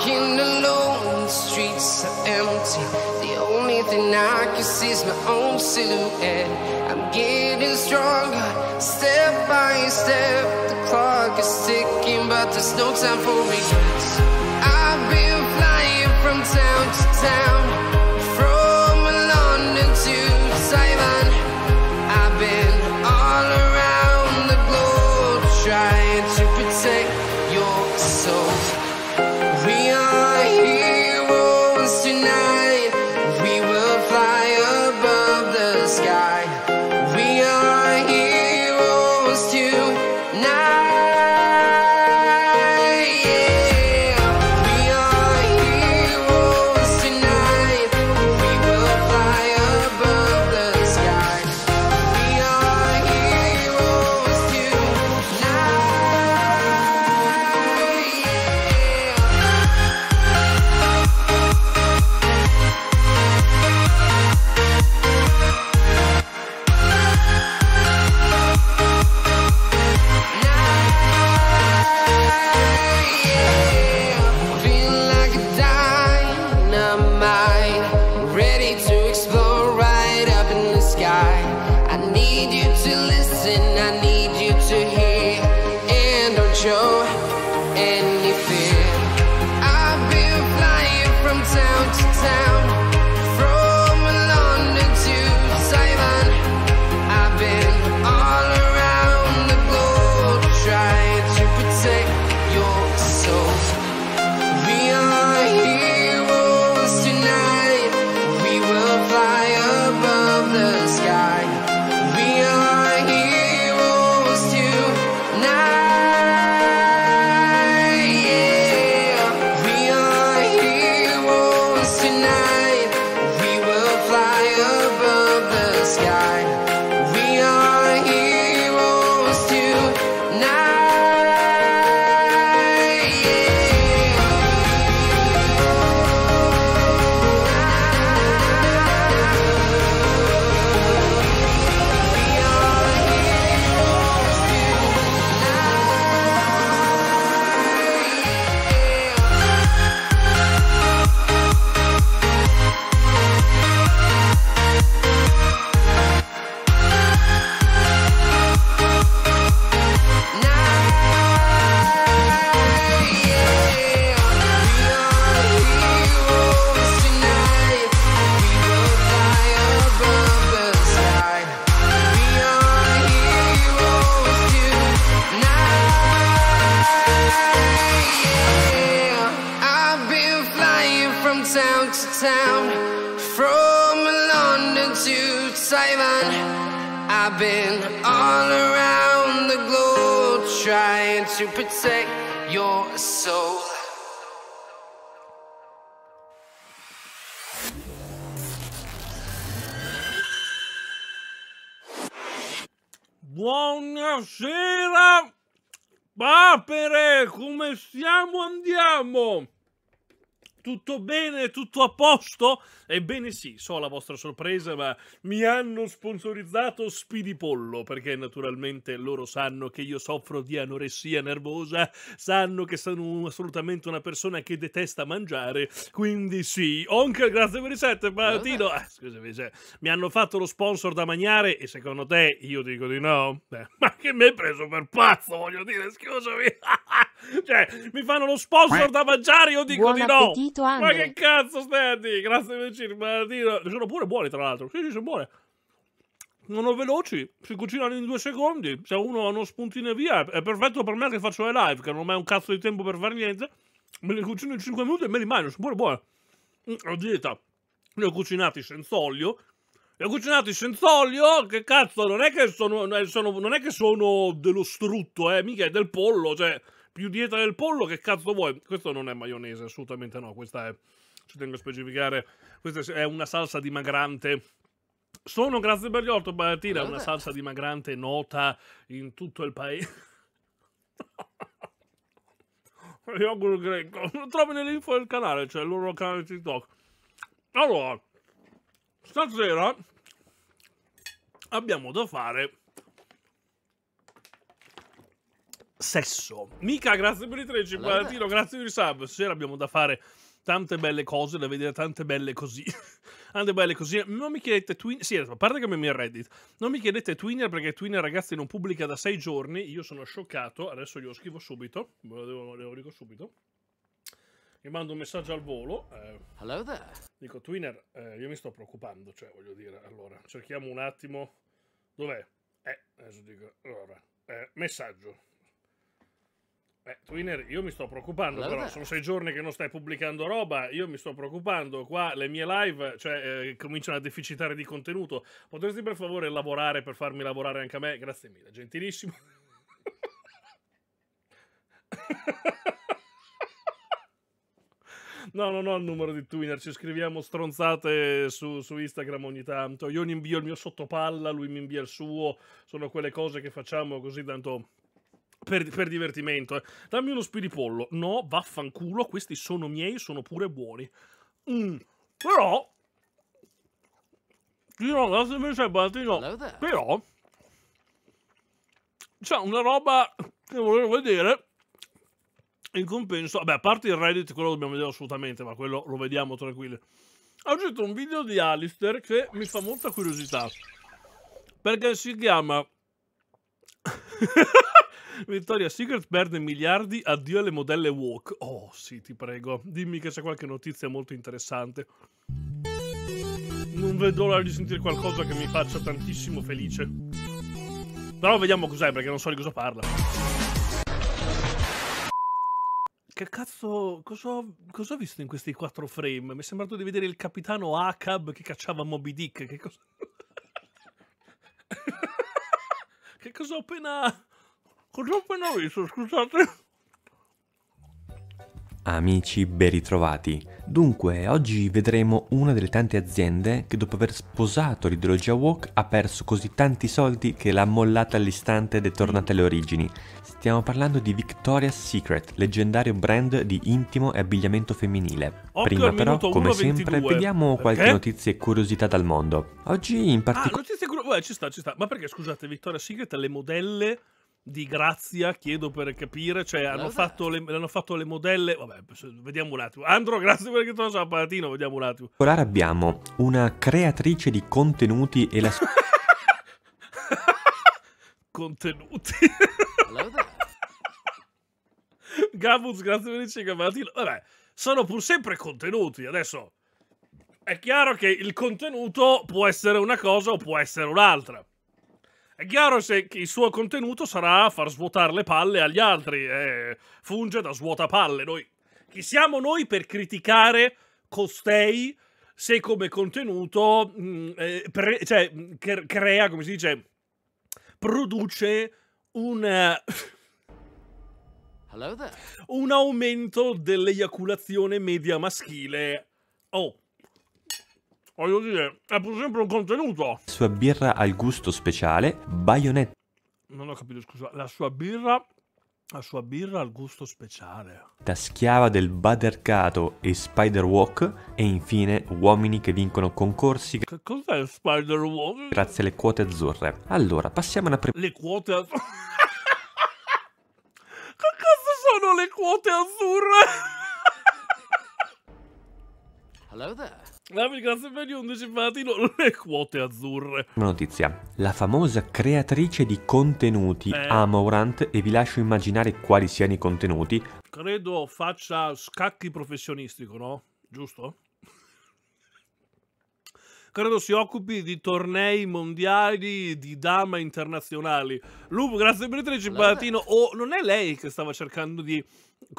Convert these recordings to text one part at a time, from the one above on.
Walking alone, the streets are empty. The only thing I can see is my own silhouette. I'm getting stronger, step by step. The clock is ticking, but there's no time for regrets. I've been flying from town to town. sapere come siamo andiamo! Tutto bene? Tutto a posto? Ebbene sì, so la vostra sorpresa, ma mi hanno sponsorizzato Spidipollo, perché naturalmente loro sanno che io soffro di anoressia nervosa, sanno che sono assolutamente una persona che detesta mangiare, quindi sì. Onkel, grazie per i set, Martino. Ah, scusami, se mi hanno fatto lo sponsor da mangiare e secondo te io dico di no? Beh, ma che mi hai preso per pazzo, voglio dire, scusami. cioè, mi fanno lo sponsor da mangiare, io dico Buon di no. Ma che cazzo stai a dire? Grazie vicino, Martino. Sono pure buoni, tra l'altro. Sì, sì, sono buone. Sono veloci, si cucinano in due secondi. Se uno ha uno spuntino via, è perfetto per me che faccio le live, che non ho mai un cazzo di tempo per fare niente. Me li cucino in 5 minuti e me li mangio, sono pure buone. La mm, dieta, li ho cucinati senza olio, li ho cucinati senza olio, che cazzo, non è che sono, sono non è che sono dello strutto, eh, mica è del pollo, cioè più dieta del pollo, che cazzo vuoi? Questo non è maionese, assolutamente no, questa è, ci tengo a specificare, questa è una salsa dimagrante. Sono, grazie per gli otto, Barattina, una salsa dimagrante nota in tutto il paese. yogurt greco, lo trovi nell'info del canale, cioè il loro canale TikTok. Allora, stasera abbiamo da fare sesso. Mica, grazie per i 13, allora. Palatino, grazie per i sub. Stasera abbiamo da fare tante belle cose, da vedere tante belle così. tante belle così. Non mi chiedete Twinner, sì, a parte che mi è Reddit, non mi chiedete Twinner perché Twinner, ragazzi, non pubblica da sei giorni. Io sono scioccato, adesso glielo scrivo subito, ve lo, devo, lo dico subito. Gli mando un messaggio al volo. Eh, Hello there. Dico, Twinner, eh, io mi sto preoccupando, cioè, voglio dire, allora, cerchiamo un attimo. Dov'è? Eh, adesso dico, allora, eh, messaggio. Beh, Twinner, io mi sto preoccupando, però sono sei giorni che non stai pubblicando roba, io mi sto preoccupando, qua le mie live cioè, eh, cominciano a deficitare di contenuto, potresti per favore lavorare per farmi lavorare anche a me? Grazie mille, gentilissimo. No, non ho il numero di Twinner, ci scriviamo stronzate su, su, Instagram ogni tanto. Io gli invio il mio sottopalla, lui mi invia il suo. Sono quelle cose che facciamo così tanto per, per, divertimento. Eh. Dammi uno spiripollo. No, vaffanculo, questi sono miei, sono pure buoni. Mm. Però... Io non so Battino. Però... C'è una roba che volevo vedere. In compenso... Vabbè, a parte il Reddit, quello dobbiamo vedere assolutamente, ma quello lo vediamo tranquilli. Ho scritto un video di Alistair che mi fa molta curiosità. Perché si chiama... Vittoria Secret perde miliardi, addio alle modelle walk. Oh sì, ti prego, dimmi che c'è qualche notizia molto interessante. Non vedo l'ora di sentire qualcosa che mi faccia tantissimo felice. Però vediamo cos'è, perché non so di cosa parla. Che cazzo... Cosa, ho visto in questi quattro frame? Mi è sembrato di vedere il capitano Acab che cacciava Moby Dick. Che cosa... che cosa ho appena Cosa ho appena visto, scusate? Amici ben ritrovati. Dunque, oggi vedremo una delle tante aziende che dopo aver sposato l'ideologia Walk ha perso così tanti soldi che l'ha mollata all'istante ed è tornata alle origini. Stiamo parlando di Victoria's Secret, leggendario brand di intimo e abbigliamento femminile. Occhio Prima però, come sempre, 22. vediamo qualche eh? notizia e curiosità dal mondo. Oggi in particolare... Ah, notizie curiosità, ci sta, ci sta. Ma perché, scusate, Victoria's Secret ha le modelle di grazia, chiedo per capire, cioè hanno fatto, le, hanno fatto, le, modelle, vabbè, vediamo un attimo. Andro, grazie perché tu non sei palatino, vediamo un attimo. Ora abbiamo una creatrice di contenuti e la... contenuti. Gabuz, grazie per il cigamatino. Vabbè, sono pur sempre contenuti, adesso... È chiaro che il contenuto può essere una cosa o può essere un'altra. È chiaro se il suo contenuto sarà far svuotare le palle agli altri, eh, funge da svuotapalle. Noi, chi siamo noi per criticare costei se come contenuto mh, mm, eh, pre, cioè, crea, come si dice, produce un... Eh, un aumento dell'eiaculazione media maschile. Oh, voglio dire, è pur sempre un contenuto. Sua birra al gusto speciale, Bayonetta. Non ho capito, scusa, la sua birra la sua birra al gusto speciale. Da schiava del Badercato e Spider Walk e infine uomini che vincono concorsi. Che cos'è Spider Walk? Grazie alle quote azzurre. Allora, passiamo alla prima. Le quote azzurre. che cosa sono le quote azzurre? Hello there. Grafica sempre anticipato le quote azzurre. Una notizia. La famosa creatrice di contenuti eh. Amorant, e vi lascio immaginare quali siano i contenuti. Credo faccia scacchi professionistico, no? Giusto? Credo si occupi di tornei mondiali di dama internazionali. Lupo, grazie per il 13 palatino. Oh, non è lei che stava cercando di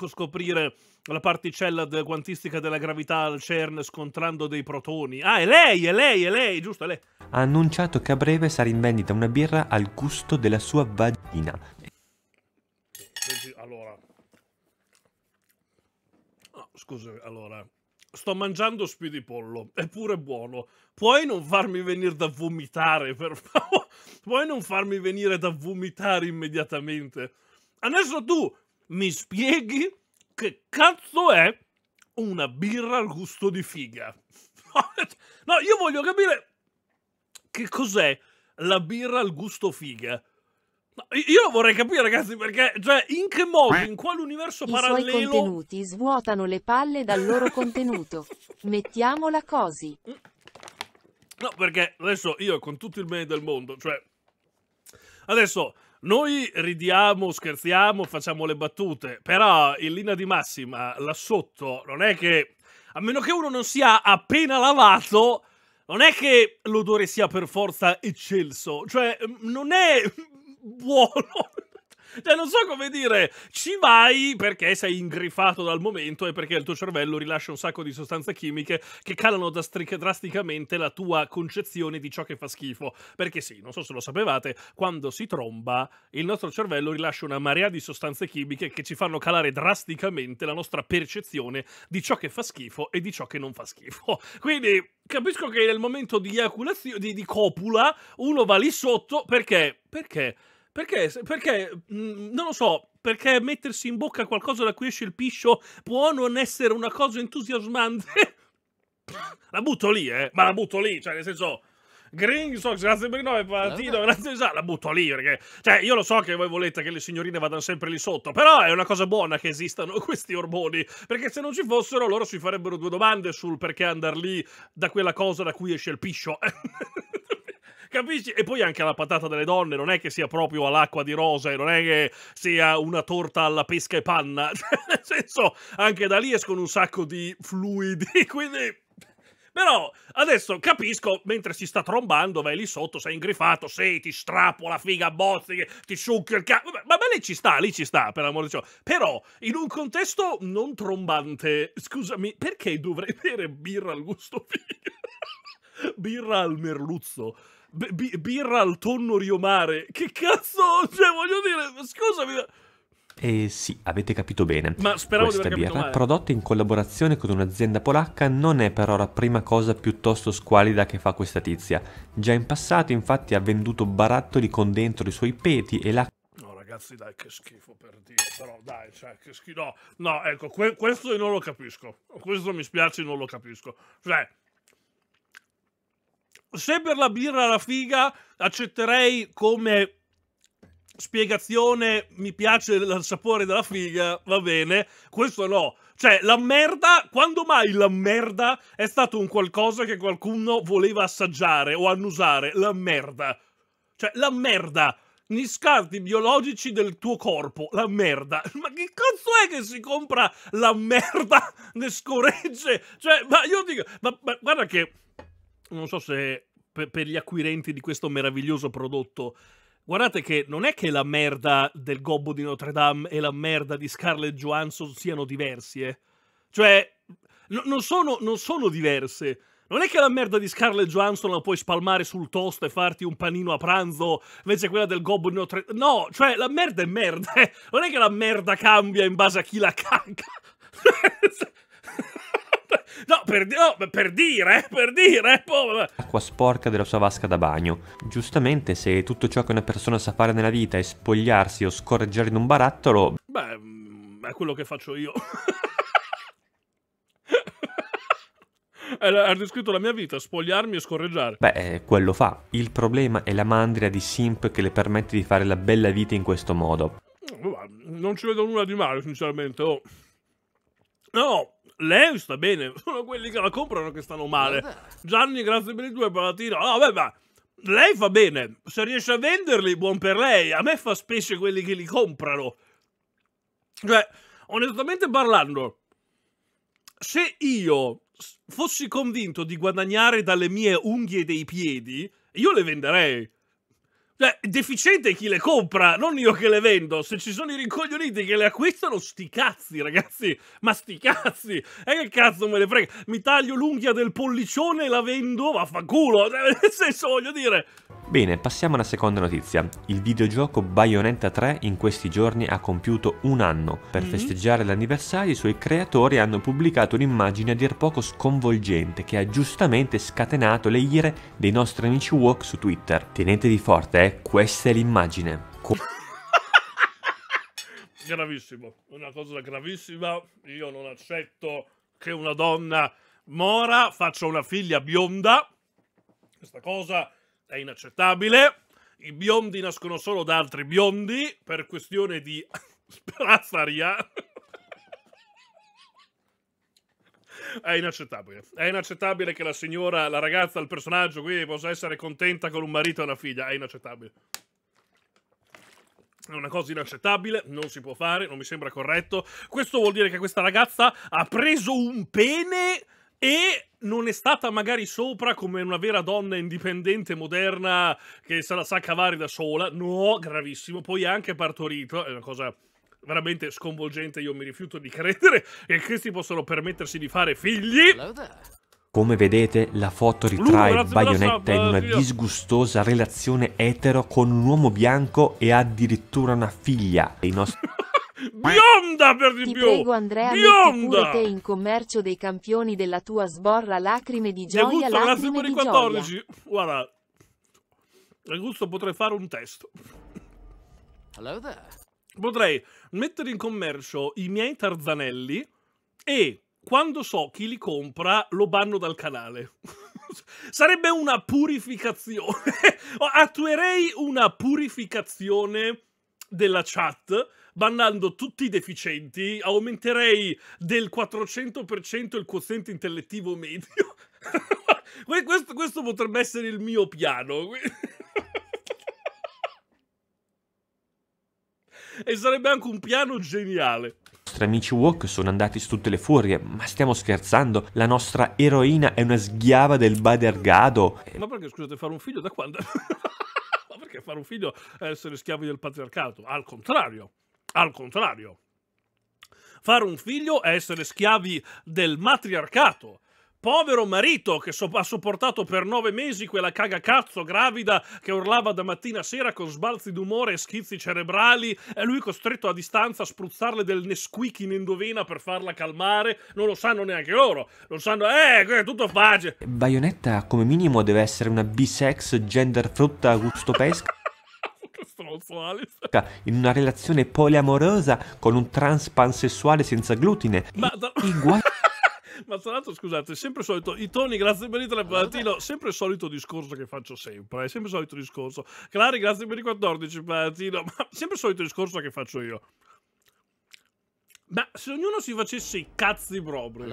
scoprire la particella de quantistica della gravità al CERN scontrando dei protoni. Ah, è lei, è lei, è lei, giusto, è lei. Ha annunciato che a breve sarà in vendita una birra al gusto della sua vagina. Allora... Oh, ah, scusa, allora... Sto mangiando spi pollo, è pure buono. Puoi non farmi venire da vomitare, per favore? Puoi non farmi venire da vomitare immediatamente? Adesso tu mi spieghi che cazzo è una birra al gusto di figa? no, io voglio capire che cos'è la birra al gusto figa. Io vorrei capire, ragazzi, perché, cioè, in che modo, in quale universo I parallelo... I suoi contenuti svuotano le palle dal loro contenuto. Mettiamola così. No, perché adesso io, con tutto il bene del mondo, cioè... Adesso, noi ridiamo, scherziamo, facciamo le battute, però in linea di massima là sotto non è che, a meno che uno non sia appena lavato, non è che l'odore sia per forza eccelso, cioè mm, non è buono, cioè, non so come dire, ci vai perché sei ingrifato dal momento e perché il tuo cervello rilascia un sacco di sostanze chimiche che calano drasticamente la tua concezione di ciò che fa schifo. Perché sì, non so se lo sapevate, quando si tromba, il nostro cervello rilascia una marea di sostanze chimiche che ci fanno calare drasticamente la nostra percezione di ciò che fa schifo e di ciò che non fa schifo. Quindi capisco che nel momento di, di, di copula uno va lì sotto perché? Perché? Perché? Perché? Mm, non lo so. Perché mettersi in bocca qualcosa da cui esce il piscio può non essere una cosa entusiasmante? la butto lì, eh. Ma la butto lì, cioè, nel senso... Green Sox, grazie per il nome, Palatino, grazie la butto lì perché, cioè, io lo so che voi volete che le signorine vadano sempre lì sotto, però è una cosa buona che esistano questi ormoni, perché se non ci fossero loro si farebbero due domande sul perché andare lì da quella cosa da cui esce il piscio. capisci? E poi anche la patata delle donne non è che sia proprio all'acqua di rose, non è che sia una torta alla pesca e panna, nel senso, anche da lì escono un sacco di fluidi, quindi... Però adesso capisco, mentre si sta trombando, vai lì sotto, sei ingrifato, sei, ti strappo la figa a bozzi, ti succhio il cazzo. Ma, ma lei ci sta, lì ci sta, per amore di ciò. Però, in un contesto non trombante, scusami, perché dovrei bere birra al gusto figa? birra al merluzzo, b- birra al tonno riomare. Che cazzo? Cioè, voglio dire, scusami. Eh sì, avete capito bene. Ma speravo Questa di birra, male. prodotta in collaborazione con un'azienda polacca, non è per ora prima cosa piuttosto squalida che fa questa tizia. Già in passato, infatti, ha venduto barattoli con dentro i suoi peti e la ragazzi, dai, che schifo per Dio. Però dai, cioè, che schifo. No, no, ecco, que questo io non lo capisco. Questo mi spiace, non lo capisco. Cioè, se per la birra alla figa accetterei come spiegazione mi piace il sapore della figa, va bene, questo no. Cioè, la merda, quando mai la merda è stato un qualcosa che qualcuno voleva assaggiare o annusare? La merda. Cioè, la merda. Gli scarti biologici del tuo corpo, la merda. Ma che cazzo è che si compra la merda Ne scorregge. Cioè, ma io dico, ma, ma guarda che non so se per, per gli acquirenti di questo meraviglioso prodotto Guardate che non è che la merda del Gobbo di Notre Dame e la merda di Scarlett Johansson siano diversi, eh. Cioè, no, non, sono, non, sono, diverse. Non è che la merda di Scarlett Johansson la puoi spalmare sul toast e farti un panino a pranzo, invece quella del Gobbo di Notre Dame... No, cioè, la merda è merda, eh. Non è che la merda cambia in base a chi la caga. Cioè, No, per, no, per dire, oh, per dire. Eh, Povera. Eh, boh, Acqua sporca della sua vasca da bagno. Giustamente, se tutto ciò che una persona sa fare nella vita è spogliarsi o scorreggiare in un barattolo... Beh, mm, è quello che faccio io. ha descritto la mia vita, spogliarmi e scorreggiare. Beh, eh, quello fa. Il problema è la mandria di simp che le permette di fare la bella vita in questo modo. Mm, non ci vedo nulla di male, sinceramente. Oh. No, lei sta bene, sono quelli che la comprano che stanno male. Gianni, grazie mille due per la tira. No, ah, vabbè, ma lei fa bene. Se riesce a venderli, buon per lei. A me fa specie quelli che li comprano. Cioè, onestamente parlando, se io fossi convinto di guadagnare dalle mie unghie dei piedi, io le venderei. Cioè, deficiente chi le compra, non io che le vendo. Se ci sono i rincoglioniti che le acquistano, sti cazzi, ragazzi. Ma sti cazzi. E che cazzo me le frega? Mi taglio l'unghia del pollicione e la vendo? Vaffanculo. Nel senso, voglio dire... Bene, passiamo alla seconda notizia. Il videogioco Bayonetta 3 in questi giorni ha compiuto un anno. Per mm -hmm. festeggiare l'anniversario i suoi creatori hanno pubblicato un'immagine a dir poco sconvolgente che ha giustamente scatenato le ire dei nostri amici Walk su Twitter. Tenete di forte, eh questa è l'immagine. gravissimo, una cosa gravissima, io non accetto che una donna mora faccia una figlia bionda, questa cosa è inaccettabile, i biondi nascono solo da altri biondi per questione di speranza ariana. È inaccettabile. È inaccettabile che la signora, la ragazza, il personaggio qui possa essere contenta con un marito e una figlia. È inaccettabile. È una cosa inaccettabile, non si può fare, non mi sembra corretto. Questo vuol dire che questa ragazza ha preso un pene e non è stata magari sopra come una vera donna indipendente, moderna, che se la sa cavare da sola. No, gravissimo. Poi ha anche partorito, è una cosa veramente sconvolgente, io mi rifiuto di credere che questi possano permettersi di fare figli. Come vedete, la foto ritrae Bayonetta in una disgustosa relazione etero con un uomo bianco e addirittura una figlia. I nostri... Bionda per di Ti più! prego Andrea, Bionda! metti te in commercio dei campioni della tua sborra lacrime di gioia, gusto, lacrime di 14. gioia. Guarda, a gusto potrei fare un testo. Potrei mettere in commercio i miei tarzanelli e quando so chi li compra lo banno dal canale. Sarebbe una purificazione. Attuerei una purificazione della chat bannando tutti i deficienti, aumenterei del 400% il quoziente intellettivo medio. questo, questo potrebbe essere il mio piano. E sarebbe anche un piano geniale. I nostri amici Walk sono andati su tutte le furie, ma stiamo scherzando? La nostra eroina è una schiava del Badergado. Eh, ma perché scusate, fare un figlio da quando? ma perché fare un figlio è essere schiavi del patriarcato? Al contrario, al contrario. Fare un figlio è essere schiavi del matriarcato povero marito che so ha sopportato per nove mesi quella cagacazzo gravida che urlava da mattina a sera con sbalzi d'umore e schizzi cerebrali e lui costretto a distanza a spruzzarle del Nesquik in indovina per farla calmare, non lo sanno neanche loro, lo sanno, eh, è tutto facile. Bayonetta come minimo deve essere una bisex gender frutta gusto pesca. In una relazione poliamorosa con un trans pansessuale senza glutine. Ma... I Ma tra l'altro, scusate, sempre il solito, i toni, grazie per il Palatino, sempre il solito discorso che faccio sempre, è eh, sempre il solito discorso. Clari, grazie per i 14, Palatino, ma sempre il solito discorso che faccio io. Ma se ognuno si facesse i cazzi propri...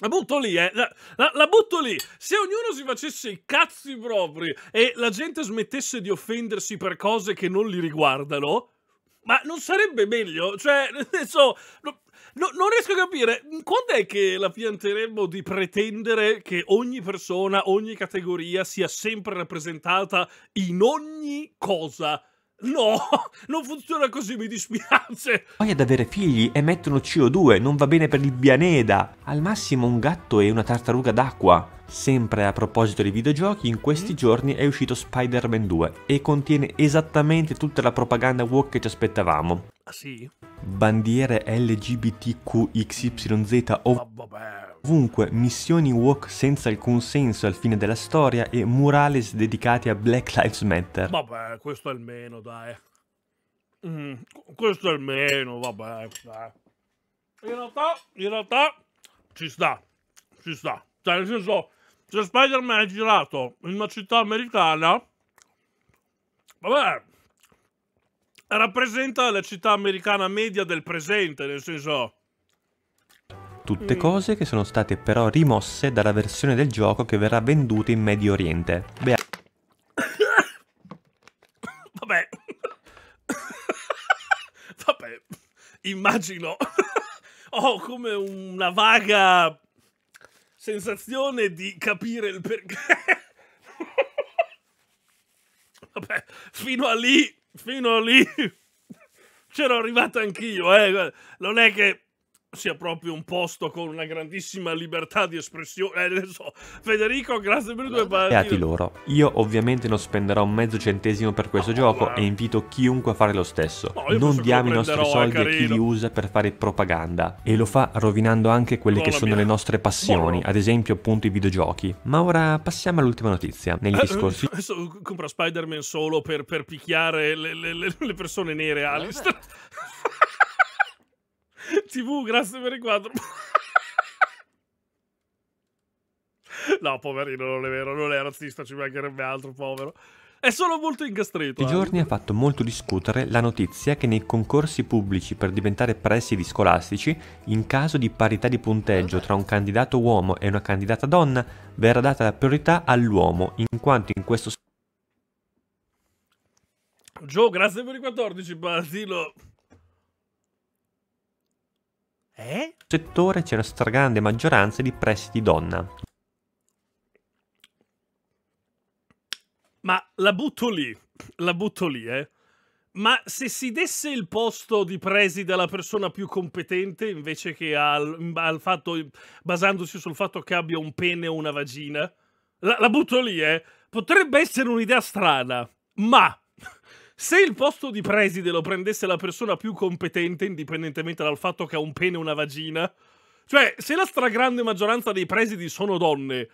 La butto lì, eh. La, la, la, butto lì. Se ognuno si facesse i cazzi propri e la gente smettesse di offendersi per cose che non li riguardano, ma non sarebbe meglio? Cioè, nel senso, No, non riesco a capire quando è che la pianteremmo di pretendere che ogni persona, ogni categoria sia sempre rappresentata in ogni cosa. No, non funziona così, mi dispiace. Poi ad avere figli e mettono CO2, non va bene per il pianeta. Al massimo un gatto e una tartaruga d'acqua. Sempre a proposito di videogiochi, in questi mm. giorni è uscito Spider-Man 2 e contiene esattamente tutta la propaganda walk che ci aspettavamo. Ah sì? Bandiere LGBTQXYZ ov- ovunque, missioni walk senza alcun senso al fine della storia e murales dedicati a Black Lives Matter. Vabbè, questo almeno dai. Mm, questo almeno, vabbè, dai. In realtà, in realtà ci sta, ci sta. Cioè, nel senso, se Spider-Man è girato in una città americana, vabbè, rappresenta la città americana media del presente, nel senso... Tutte mm. cose che sono state però rimosse dalla versione del gioco che verrà venduta in Medio Oriente. Beh... Vabbè. Vabbè, immagino. Ho come una vaga sensazione di capire il perché. Vabbè, fino a lì fino lì c'ero arrivato anch'io, eh. Non è che sia proprio un posto con una grandissima libertà di espressione. Eh, so. Federico, grazie per i due parti. loro. Io ovviamente non spenderò mezzo centesimo per questo no, gioco no. e invito chiunque a fare lo stesso. No, non diamo i nostri soldi a chi li usa per fare propaganda. E lo fa rovinando anche quelle Buona che sono mia. le nostre passioni, Buono. ad esempio appunto i videogiochi. Ma ora passiamo all'ultima notizia. Negli eh, eh scorsi... Adesso compra Spider-Man solo per, per picchiare le, le, le persone nere, Alistair. TV, grazie per il quadro. no, poverino, non è vero, non è razzista, ci mancherebbe altro, povero. È solo molto incastrito. I eh. giorni ha fatto molto discutere la notizia che nei concorsi pubblici per diventare presidi scolastici, in caso di parità di punteggio tra un candidato uomo e una candidata donna, verrà data la priorità all'uomo, in quanto in questo... Gio, grazie per i 14, Palatino. Eh? Nel settore c'è una stragrande maggioranza di prestiti donna. Ma la butto lì, la butto lì, eh. Ma se si desse il posto di preside alla persona più competente invece che al, al fatto, basandosi sul fatto che abbia un pene o una vagina, la, la butto lì, eh. Potrebbe essere un'idea strana, ma se il posto di preside lo prendesse la persona più competente, indipendentemente dal fatto che ha un pene e una vagina, cioè se la stragrande maggioranza dei presidi sono donne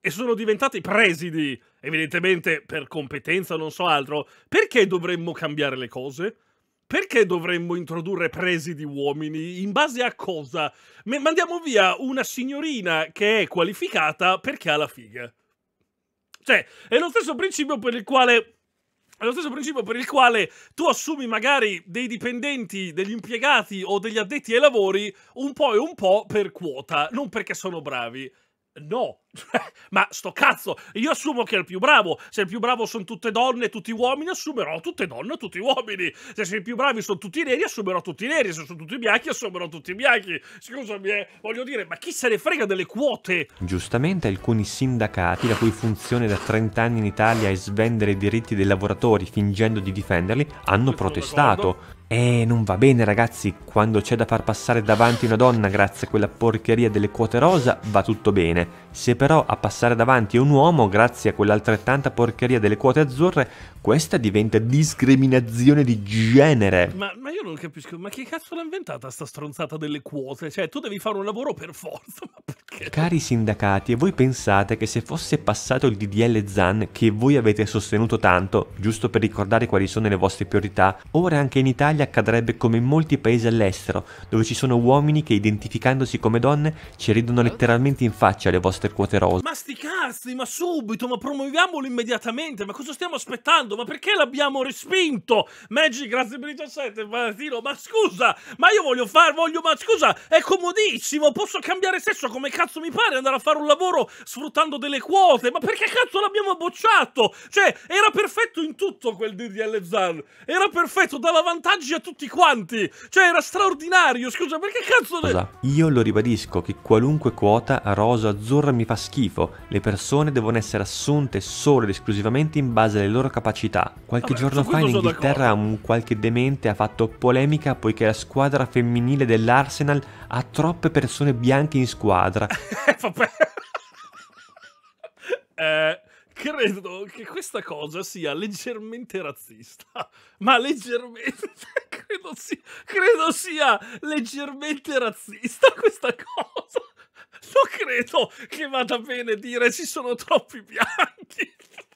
e sono diventati presidi, evidentemente per competenza o non so altro, perché dovremmo cambiare le cose? Perché dovremmo introdurre presidi uomini? In base a cosa? M mandiamo via una signorina che è qualificata perché ha la figa. Cioè, è lo stesso principio per il quale è lo stesso principio per il quale tu assumi magari dei dipendenti, degli impiegati o degli addetti ai lavori un po' e un po' per quota, non perché sono bravi. No, Ma sto cazzo, io assumo che è il più bravo. Se il più bravo sono tutte donne e tutti uomini, assumerò tutte donne e tutti uomini. Se, i più bravi sono tutti neri, assumerò tutti neri. Se sono tutti bianchi, assumerò tutti bianchi. Scusami, eh, voglio dire, ma chi se ne frega delle quote? Giustamente alcuni sindacati, la cui funzione da 30 anni in Italia è svendere i diritti dei lavoratori fingendo di difenderli, hanno protestato. E eh, non va bene ragazzi, quando c'è da far passare davanti una donna grazie a quella porcheria delle quote rosa va tutto bene. Se però a passare davanti a un uomo grazie a quell'altrettanta porcheria delle quote azzurre, questa diventa discriminazione di genere. Ma, ma io non capisco, ma che cazzo l'ha inventata sta stronzata delle quote? Cioè, tu devi fare un lavoro per forza, ma perché? Cari sindacati, e voi pensate che se fosse passato il DDL Zan, che voi avete sostenuto tanto, giusto per ricordare quali sono le vostre priorità, ora anche in Italia accadrebbe come in molti paesi all'estero, dove ci sono uomini che identificandosi come donne ci ridono letteralmente in faccia le vostre quote rosa. Ma sti cazzi, ma subito, ma promuoviamolo immediatamente, ma cosa stiamo aspettando? Ma perché l'abbiamo respinto? Magic, grazie per i 17, Valentino, ma scusa, ma io voglio fare, voglio, ma scusa, è comodissimo, posso cambiare sesso come cazzo mi pare, andare a fare un lavoro sfruttando delle quote, ma perché cazzo l'abbiamo bocciato? Cioè, era perfetto in tutto quel DDL Zan, era perfetto, dava vantaggi a tutti quanti, cioè era straordinario, scusa, perché cazzo... Cosa? Io lo ribadisco che qualunque quota rosa azzurra mi fa schifo, le persone devono essere assunte solo ed esclusivamente in base alle loro capacità. Qualche Vabbè, giorno fa in Inghilterra un qualche demente ha fatto polemica poiché la squadra femminile dell'Arsenal ha troppe persone bianche in squadra. Eh, vabbè. eh credo che questa cosa sia leggermente razzista, ma leggermente, credo sia, credo sia leggermente razzista questa cosa. non credo che vada bene dire ci sono troppi bianchi.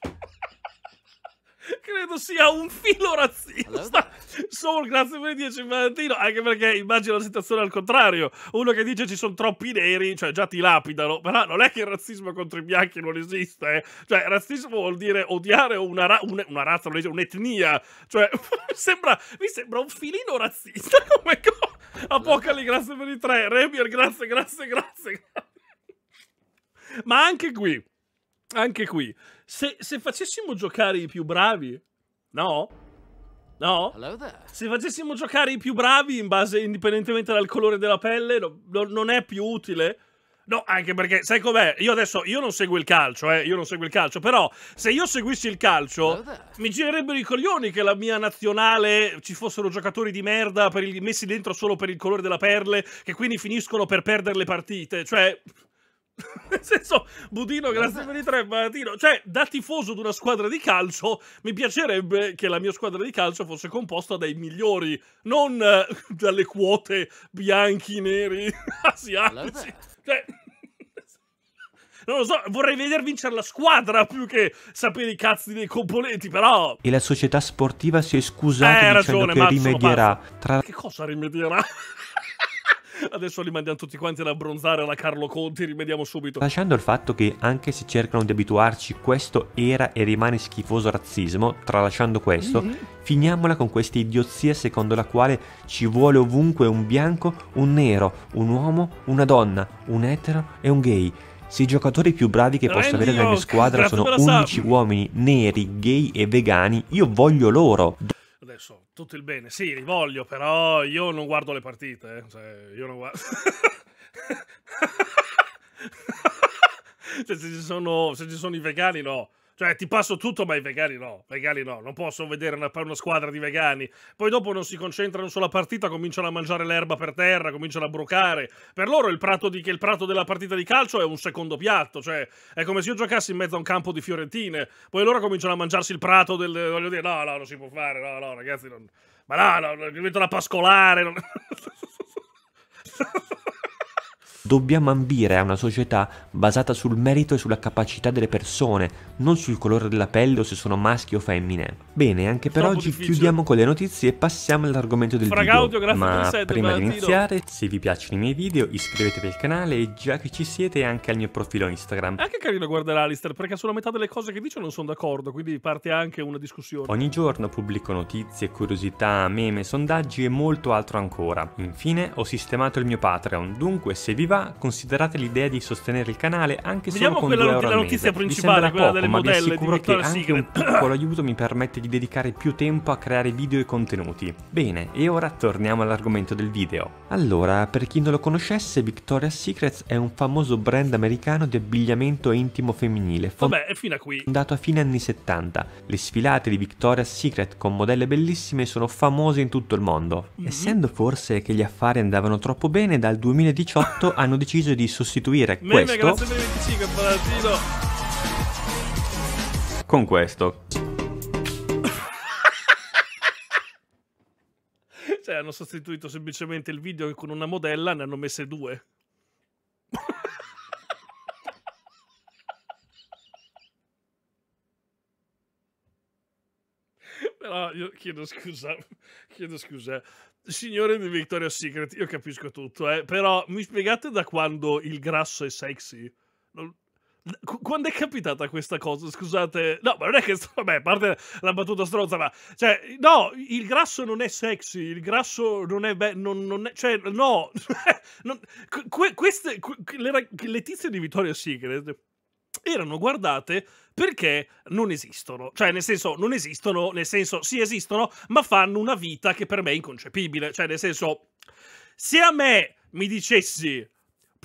credo sia un filo razzista. Soul, grazie per i 10 Valentino, anche perché immagino la situazione al contrario. Uno che dice ci sono troppi neri, cioè già ti lapidano, però non è che il razzismo contro i bianchi non esiste. Eh. Cioè, razzismo vuol dire odiare una, ra un una razza, un'etnia. Cioè, sembra, mi sembra un filino razzista come cosa. Apocali, grazie per i tre. Rebier, grazie, grazie, grazie. Ma anche qui, anche qui, se, se facessimo giocare i più bravi, no? No? Se facessimo giocare i più bravi in base, indipendentemente dal colore della pelle, no, no, non è più utile No, anche perché, sai com'è? Io adesso, io non seguo il calcio, eh, io non seguo il calcio, però se io seguissi il calcio mi girerebbero i coglioni che la mia nazionale ci fossero giocatori di merda il, messi dentro solo per il colore della perle, che quindi finiscono per perdere le partite, cioè... Nel senso, Budino, grazie per i tre, Martino. Cioè, da tifoso di una squadra di calcio, mi piacerebbe che la mia squadra di calcio fosse composta dai migliori, non eh, dalle quote bianchi, neri, asiatici. Cioè, non lo so, vorrei veder vincere la squadra più che sapere i cazzi dei componenti, però... E la società sportiva si è scusata eh, dicendo ragione, che rimedierà. Tra... Che cosa rimedierà? Adesso li mandiamo tutti quanti ad abbronzare alla Carlo Conti, rimediamo subito. Lasciando il fatto che anche se cercano di abituarci, questo era e rimane schifoso razzismo, tralasciando questo, mm -hmm. finiamola con questa idiozia secondo la quale ci vuole ovunque un bianco, un nero, un uomo, una donna, un etero e un gay. Se i giocatori più bravi che posso avere nella mia squadra sono 11 uomini neri, gay e vegani, io voglio loro. Tutto il bene, sì, li voglio, però io non guardo le partite. Eh. Cioè, io non guardo. cioè, se ci, sono, se ci sono i vegani, no. Cioè, ti passo tutto, ma i vegani no. Vegani no. Non possono vedere una, una squadra di vegani. Poi dopo non si concentrano sulla partita, cominciano a mangiare l'erba per terra, cominciano a brucare. Per loro il prato, di, il prato della partita di calcio è un secondo piatto. Cioè, è come se io giocassi in mezzo a un campo di fiorentine. Poi loro cominciano a mangiarsi il prato del... Voglio dire, no, no, non si può fare. No, no, ragazzi, non... Ma no, no, mettono a pascolare. Non... Dobbiamo ambire a una società basata sul merito e sulla capacità delle persone, non sul colore della pelle o se sono maschi o femmine. Bene, anche per oggi difficile. chiudiamo con le notizie e passiamo all'argomento del Fragaudio, video. Ma sette, prima di iniziare, se vi piacciono i miei video iscrivetevi al canale e già che ci siete anche al mio profilo Instagram. È anche carino guardare Alistair perché sulla metà delle cose che dice non sono d'accordo, quindi parte anche una discussione. Ogni giorno pubblico notizie, curiosità, meme, sondaggi e molto altro ancora. Infine ho sistemato il mio Patreon, dunque se vi va IVA, considerate l'idea di sostenere il canale anche se solo con 2 euro al mese. Vi sembra poco, delle ma vi assicuro che anche un piccolo aiuto mi permette di dedicare più tempo a creare video e contenuti. Bene, e ora torniamo all'argomento del video. Allora, per chi non lo conoscesse, Victoria's Secret è un famoso brand americano di abbigliamento intimo femminile. Vabbè, fino a qui. Fondato a fine anni 70. Le sfilate di Victoria's Secret con modelle bellissime sono famose in tutto il mondo. Mm-hmm. Essendo forse che gli affari andavano troppo bene, dal 2018 hanno hanno deciso di sostituire Meme, questo 25, con questo. cioè, hanno sostituito semplicemente il video con una modella, ne hanno messe due. Però io chiedo scusa, chiedo scusa, Signore di Victoria's Secret, io capisco tutto, eh, però mi spiegate da quando il grasso è sexy? Quando è capitata questa cosa? Scusate, no, ma non è che, vabbè, a parte la battuta stronza, ma, cioè, no, il grasso non è sexy, il grasso non è, be- non, non è, cioè, no, non, que queste, que le, le tizie di Vittoria Secret erano guardate perché non esistono. Cioè, nel senso, non esistono, nel senso, sì esistono, ma fanno una vita che per me è inconcepibile. Cioè, nel senso, se a me mi dicessi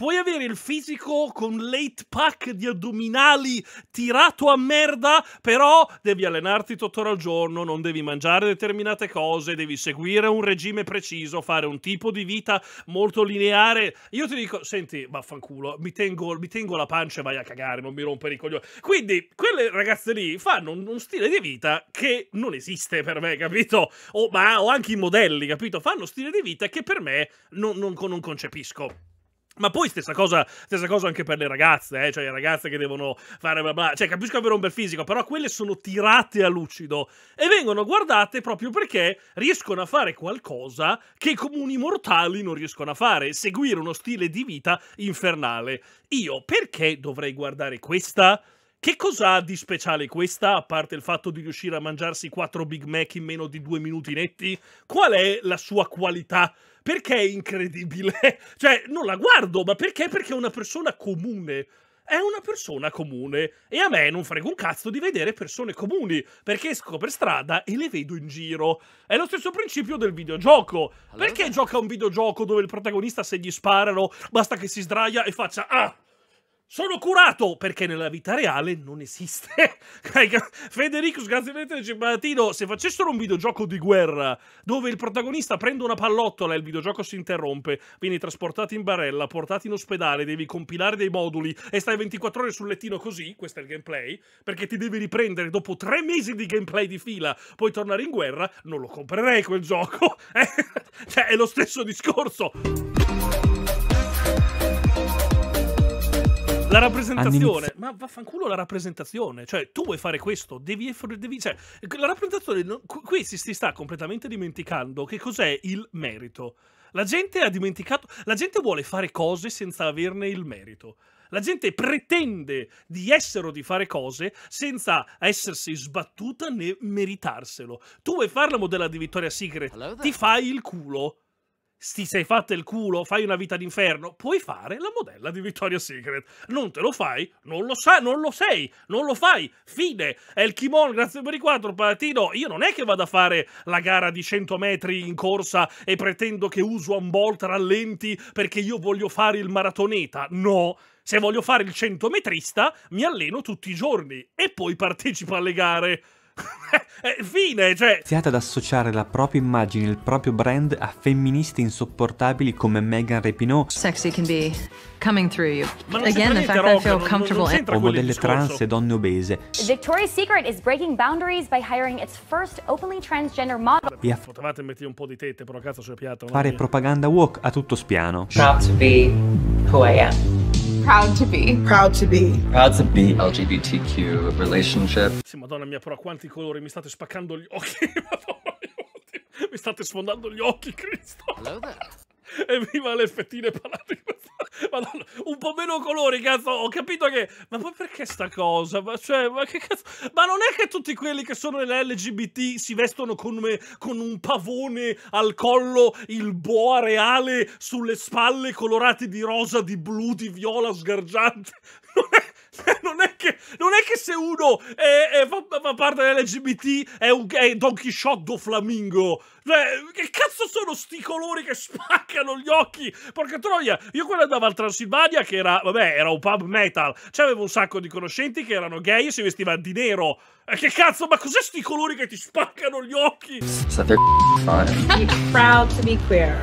puoi avere il fisico con late pack di addominali tirato a merda, però devi allenarti 8 ore al giorno, non devi mangiare determinate cose, devi seguire un regime preciso, fare un tipo di vita molto lineare. Io ti dico, senti, vaffanculo, mi tengo, mi tengo la pancia e vai a cagare, non mi rompere i coglioni. Quindi, quelle ragazze lì fanno un, un stile di vita che non esiste per me, capito? O, ma, o anche i modelli, capito? Fanno stile di vita che per me non, non, non concepisco. Ma poi stessa cosa, stessa cosa anche per le ragazze, eh? cioè le ragazze che devono fare bla bla, cioè capisco avere un bel fisico, però quelle sono tirate a lucido e vengono guardate proprio perché riescono a fare qualcosa che i comuni mortali non riescono a fare, seguire uno stile di vita infernale. Io perché dovrei guardare questa? Che cosa ha di speciale questa, a parte il fatto di riuscire a mangiarsi quattro Big Mac in meno di due minuti netti? Qual è la sua qualità? Perché è incredibile? cioè, non la guardo, ma perché? Perché è una persona comune è una persona comune e a me non frega un cazzo di vedere persone comuni perché esco per strada e le vedo in giro. È lo stesso principio del videogioco. Allora... Perché gioca un videogioco dove il protagonista se gli sparano basta che si sdraia e faccia ah sono curato perché nella vita reale non esiste. Cioè, Federico Sgazzanetta dice: Martino, se facessero un videogioco di guerra dove il protagonista prende una pallottola e il videogioco si interrompe, vieni trasportato in barella, portato in ospedale, devi compilare dei moduli e stai 24 ore sul lettino così, questo è il gameplay, perché ti devi riprendere dopo tre mesi di gameplay di fila, poi tornare in guerra, non lo comprerei quel gioco. Eh, cioè, è lo stesso discorso. la rappresentazione, ma vaffanculo la rappresentazione, cioè tu vuoi fare questo, devi, devi cioè, la rappresentazione, qui si sta completamente dimenticando che cos'è il merito. La gente ha dimenticato, la gente vuole fare cose senza averne il merito. La gente pretende di essere o di fare cose senza essersi sbattuta né meritarselo. Tu vuoi fare la modella di Vittoria Secret, ti fai il culo ti sei fatta il culo, fai una vita d'inferno, puoi fare la modella di Victoria's Secret. Non te lo fai, non lo sai, non lo sei, non lo fai. Fine. È il Kimon, grazie per i quattro, Palatino. Io non è che vado a fare la gara di 100 metri in corsa e pretendo che uso un bolt rallenti perché io voglio fare il maratoneta. No. Se voglio fare il centometrista, mi alleno tutti i giorni e poi partecipo alle gare. Eh, fine, cioè. Siate ad associare la propria immagine, il proprio brand a femministe insopportabili come Megan Rapinoe. Sexy can be coming through you. Again, the fact that I feel comfortable in non o modelle trans e donne obese. Victoria's Secret is breaking boundaries by hiring its first openly transgender model. E a Potevate mettere un po' di tette, però cazzo sulle piatto. Fare propaganda walk a tutto spiano. Proud to be who I am. Mm. Proud to be. Proud to be. Proud to be LGBTQ relationship. Sì, madonna mia, però quanti colori mi state spaccando gli occhi. mi state sfondando gli occhi, Cristo. Hello there. E le fettine palate Madonna, un po' meno colori, cazzo. Ho capito che. Ma, ma perché sta cosa? Ma, cioè, ma, che cazzo? ma non è che tutti quelli che sono nell'LGBT si vestono con, me, con, un pavone al collo, il boa reale sulle spalle, colorati di rosa, di blu, di viola sgargiante. Non è, cioè, non è, che, non è che, se uno è, fa, fa, parte dell'LGBT è, un, è Don Quixote Flamingo. Che cazzo sono sti colori che spaccano gli occhi? Porca troia, io quando andavo al Transilvania, che era, vabbè, era un pub metal, c'avevo cioè, un sacco di conoscenti che erano gay e si vestivano di nero. E eh, che cazzo, ma cos'è sti colori che ti spaccano gli occhi? State fare. Proud to be queer.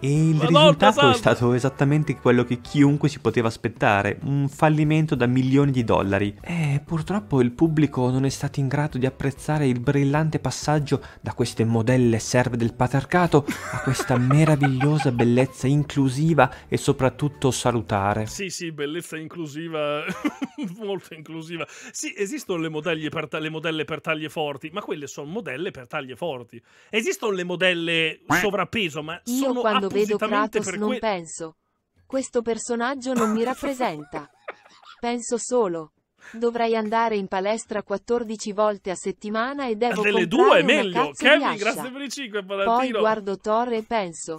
E il risultato è stato esattamente quello che chiunque si poteva aspettare, un fallimento da milioni di dollari. E eh, purtroppo il pubblico non è stato in grado di apprezzare il brillante passaggio da queste modelle serve del patriarcato a questa meravigliosa bellezza inclusiva e soprattutto salutare. Sì, sì, bellezza inclusiva, molto inclusiva. Sì, esistono le modelle, per, le modelle per taglie forti, ma quelle sono modelle per taglie forti. Esistono le modelle sovrappeso, ma Io sono quando vedo Kratos non penso. Questo personaggio non mi rappresenta. penso solo Dovrei andare in palestra 14 volte a settimana e devo a delle comprare due è meglio. Kevin, grazie per i 5, Poi guardo Thor e penso,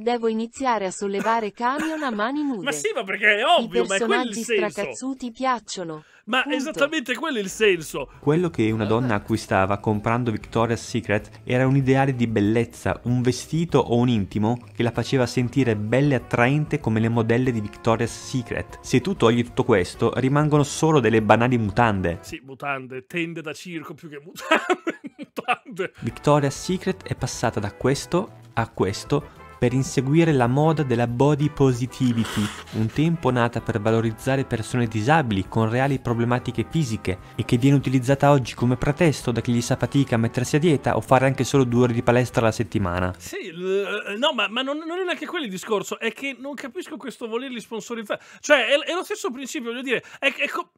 Devo iniziare a sollevare camion a mani nude. Ma sì, ma perché è ovvio, ma è quello il senso. personaggi stracazzuti piacciono. Ma Punto. esattamente quello è il senso. Quello che una donna acquistava comprando Victoria's Secret era un ideale di bellezza, un vestito o un intimo che la faceva sentire bella e attraente come le modelle di Victoria's Secret. Se tu togli tutto questo, rimangono solo delle banali mutande. Sì, mutande, tende da circo più che mutande. mutande. Victoria's Secret è passata da questo a questo per inseguire la moda della body positivity, un tempo nata per valorizzare persone disabili con reali problematiche fisiche e che viene utilizzata oggi come pretesto da chi gli sa fatica a mettersi a dieta o fare anche solo due ore di palestra alla settimana. Sì, eh, no, ma, ma non, non, è neanche quello il discorso, è che non capisco questo volerli sponsorizzare. Cioè, è, è lo stesso principio, voglio dire, è, è, co-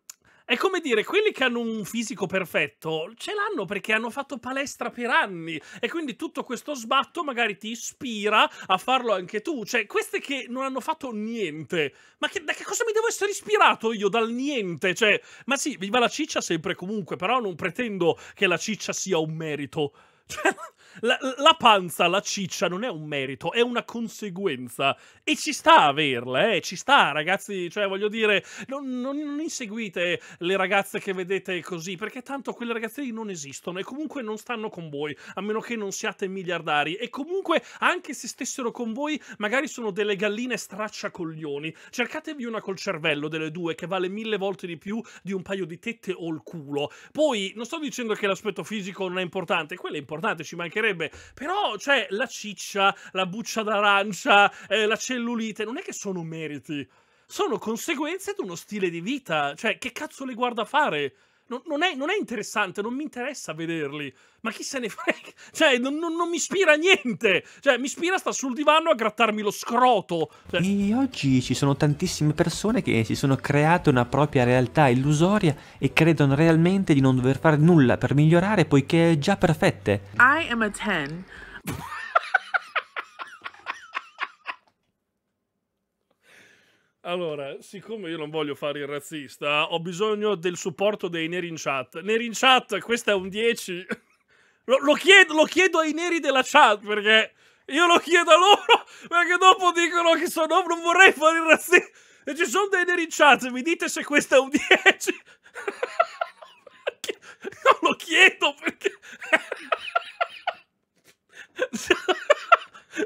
è come dire, quelli che hanno un fisico perfetto ce l'hanno perché hanno fatto palestra per anni e quindi tutto questo sbatto magari ti ispira a farlo anche tu. Cioè, queste che non hanno fatto niente, ma che, da che cosa mi devo essere ispirato io dal niente? Cioè, ma sì, viva la ciccia sempre e comunque, però non pretendo che la ciccia sia un merito. Cioè, la, la, panza, la ciccia non è un merito, è una conseguenza. E ci sta a averla, eh? ci sta, ragazzi. Cioè, voglio dire, non, non, non, inseguite le ragazze che vedete così, perché tanto quelle ragazze lì non esistono e comunque non stanno con voi, a meno che non siate miliardari. E comunque, anche se stessero con voi, magari sono delle galline stracciacoglioni. Cercatevi una col cervello delle due, che vale mille volte di più di un paio di tette o il culo. Poi, non sto dicendo che l'aspetto fisico non è importante, quello è importante, ci mancherebbe piacerebbe, però cioè la ciccia, la buccia d'arancia, eh, la cellulite, non è che sono meriti, sono conseguenze di uno stile di vita, cioè che cazzo le guarda fare? non, non, è, non, è, interessante, non mi interessa vederli. Ma chi se ne frega? Cioè, non, non mi ispira niente. Cioè, mi ispira a stare sul divano a grattarmi lo scroto. Cioè... E oggi ci sono tantissime persone che si sono create una propria realtà illusoria e credono realmente di non dover fare nulla per migliorare poiché è già perfette. I am a 10. Allora, siccome io non voglio fare il razzista, ho bisogno del supporto dei neri in chat. Neri in chat, questo è un 10. Lo, lo, chiedo, lo chiedo ai neri della chat perché io lo chiedo a loro perché dopo dicono che sono, non vorrei fare il razzista. E ci sono dei neri in chat, mi dite se questo è un 10. non lo chiedo perché...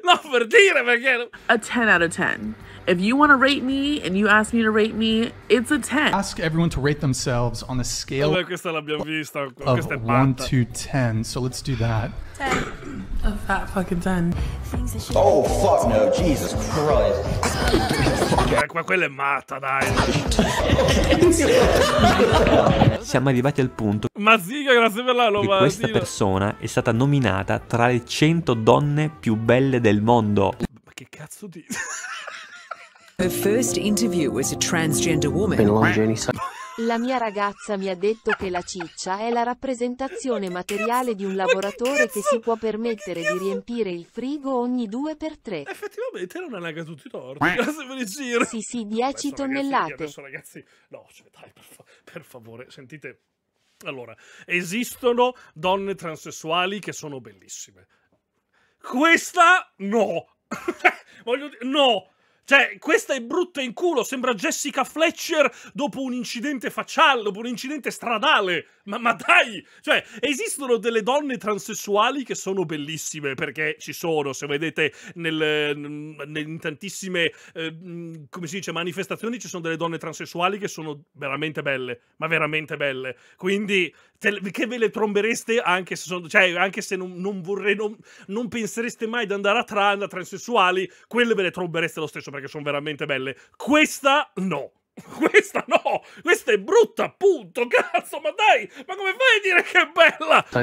no, per dire perché... A 10 out of 10. If you want to rate me and you ask me to rate me, it's a 10. Ask everyone to rate themselves on a scale allora, questa l'abbiamo vista. of questa 1 to 10. So let's do that. 10. A fat fucking 10. Oh, fuck no. Jesus Christ. Ma cioè, quella è matta, dai. Siamo arrivati al punto. Ma ziga, grazie per la roba. Questa persona è stata nominata tra le 100 donne più belle del mondo. Ma che cazzo dici? Her first interview was a transgender woman. La mia ragazza mi ha detto che la ciccia è la rappresentazione materiale di un lavoratore che, si può permettere di riempire il frigo ogni due per tre. Effettivamente non ha tutti i torti, se me ne giro. Sì, sì, 10 tonnellate. adesso ragazzi, no, cioè, dai, per, fa per favore, sentite. Allora, esistono donne transessuali che sono bellissime. Questa no. Voglio dire, no, cioè, questa è brutta in culo, sembra Jessica Fletcher dopo un incidente facciale, dopo un incidente stradale. Ma, ma, dai! Cioè, esistono delle donne transessuali che sono bellissime, perché ci sono, se vedete, nel, nel, in tantissime, eh, come si dice, manifestazioni ci sono delle donne transessuali che sono veramente belle, ma veramente belle. Quindi, te, che ve le trombereste anche se, sono, cioè, anche se non, non, vorrei, non, non pensereste mai di andare a trans, transessuali, quelle ve le trombereste lo stesso perché sono veramente belle. Questa no. Questa no, questa è brutta, appunto, cazzo, ma dai, ma come fai a dire che è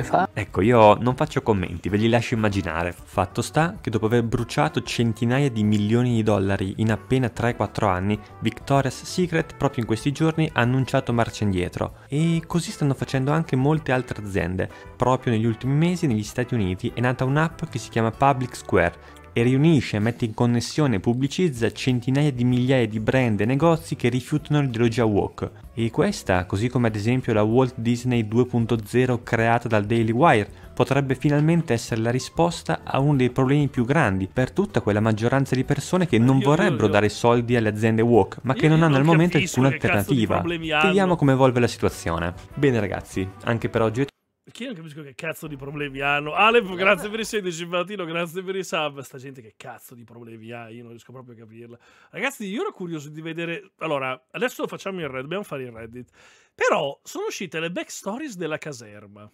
bella? Ecco, io non faccio commenti, ve li lascio immaginare. Fatto sta che dopo aver bruciato centinaia di milioni di dollari in appena 3-4 anni, Victoria's Secret proprio in questi giorni ha annunciato marcia indietro. E così stanno facendo anche molte altre aziende. Proprio negli ultimi mesi negli Stati Uniti è nata un'app che si chiama Public Square, e riunisce, mette in connessione e pubblicizza centinaia di migliaia di brand e negozi che rifiutano l'ideologia walk. E questa, così come ad esempio la Walt Disney 2.0 creata dal Daily Wire, potrebbe finalmente essere la risposta a uno dei problemi più grandi per tutta quella maggioranza di persone che non vorrebbero dare soldi alle aziende woke, ma che non hanno al momento alcuna alternativa. Vediamo come evolve la situazione. Bene ragazzi, anche per oggi è tutto. Che io non capisco che cazzo di problemi hanno. Alef, eh. grazie per i 16, Valentino, grazie per i sub. Sta gente che cazzo di problemi ha, io non riesco proprio a capirla. Ragazzi, io ero curioso di vedere... Allora, adesso facciamo il Reddit, dobbiamo fare il Reddit. Però sono uscite le backstories della caserma.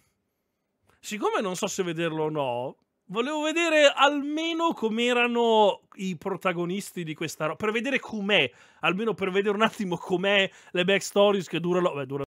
Siccome non so se vederlo o no, volevo vedere almeno com'erano i protagonisti di questa roba. Per vedere com'è, almeno per vedere un attimo com'è le backstories che durano... Beh, durano